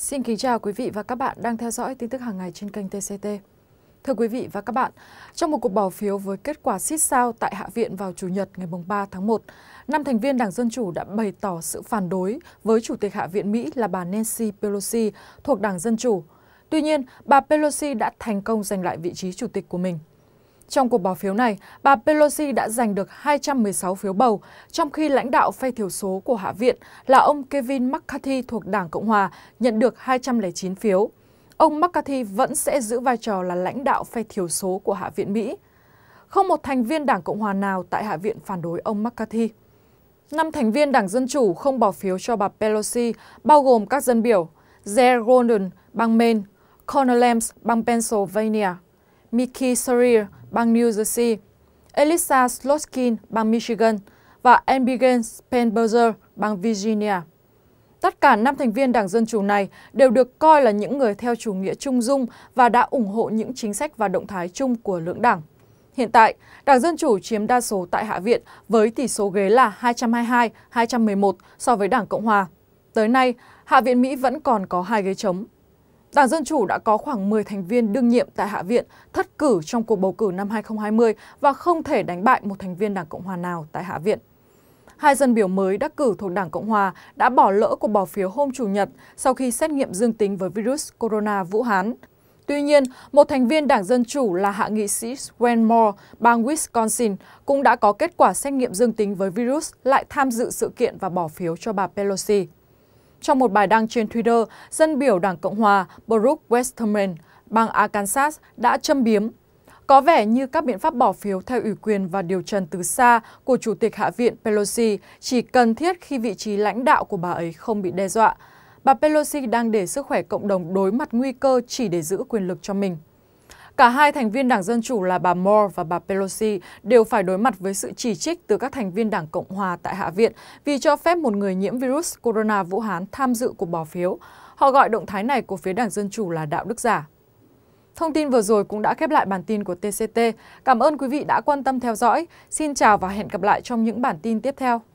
Xin kính chào quý vị và các bạn đang theo dõi tin tức hàng ngày trên kênh TCT. Thưa quý vị và các bạn, trong một cuộc bỏ phiếu với kết quả xít sao tại Hạ viện vào Chủ nhật ngày 3 tháng 1, năm thành viên Đảng Dân Chủ đã bày tỏ sự phản đối với Chủ tịch Hạ viện Mỹ là bà Nancy Pelosi thuộc Đảng Dân Chủ. Tuy nhiên, bà Pelosi đã thành công giành lại vị trí chủ tịch của mình. Trong cuộc bỏ phiếu này, bà Pelosi đã giành được 216 phiếu bầu, trong khi lãnh đạo phe thiểu số của Hạ viện là ông Kevin McCarthy thuộc Đảng Cộng Hòa nhận được 209 phiếu. Ông McCarthy vẫn sẽ giữ vai trò là lãnh đạo phe thiểu số của Hạ viện Mỹ. Không một thành viên Đảng Cộng Hòa nào tại Hạ viện phản đối ông McCarthy. Năm thành viên Đảng Dân Chủ không bỏ phiếu cho bà Pelosi, bao gồm các dân biểu Jer Golden, bang Maine, Connor Lamps, bang Pennsylvania, Mickey Sawyer, bang New Jersey, Elisa Slotkin, bang Michigan và Abigail Spenberger, bang Virginia. Tất cả năm thành viên Đảng Dân Chủ này đều được coi là những người theo chủ nghĩa trung dung và đã ủng hộ những chính sách và động thái chung của lưỡng đảng. Hiện tại, Đảng Dân Chủ chiếm đa số tại Hạ viện với tỷ số ghế là 222-211 so với Đảng Cộng Hòa. Tới nay, Hạ viện Mỹ vẫn còn có hai ghế trống. Đảng Dân Chủ đã có khoảng 10 thành viên đương nhiệm tại Hạ viện thất cử trong cuộc bầu cử năm 2020 và không thể đánh bại một thành viên Đảng Cộng hòa nào tại Hạ viện. Hai dân biểu mới đắc cử thuộc Đảng Cộng hòa đã bỏ lỡ cuộc bỏ phiếu hôm Chủ nhật sau khi xét nghiệm dương tính với virus corona Vũ Hán. Tuy nhiên, một thành viên Đảng Dân Chủ là hạ nghị sĩ Swen Moore, bang Wisconsin, cũng đã có kết quả xét nghiệm dương tính với virus lại tham dự sự kiện và bỏ phiếu cho bà Pelosi. Trong một bài đăng trên Twitter, dân biểu Đảng Cộng Hòa Brooke Westerman, bang Arkansas đã châm biếm. Có vẻ như các biện pháp bỏ phiếu theo ủy quyền và điều trần từ xa của Chủ tịch Hạ viện Pelosi chỉ cần thiết khi vị trí lãnh đạo của bà ấy không bị đe dọa. Bà Pelosi đang để sức khỏe cộng đồng đối mặt nguy cơ chỉ để giữ quyền lực cho mình. Cả hai thành viên Đảng Dân Chủ là bà Moore và bà Pelosi đều phải đối mặt với sự chỉ trích từ các thành viên Đảng Cộng Hòa tại Hạ viện vì cho phép một người nhiễm virus corona Vũ Hán tham dự cuộc bỏ phiếu. Họ gọi động thái này của phía Đảng Dân Chủ là đạo đức giả. Thông tin vừa rồi cũng đã khép lại bản tin của TCT. Cảm ơn quý vị đã quan tâm theo dõi. Xin chào và hẹn gặp lại trong những bản tin tiếp theo.